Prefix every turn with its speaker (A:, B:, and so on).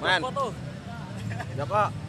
A: Man. Joko.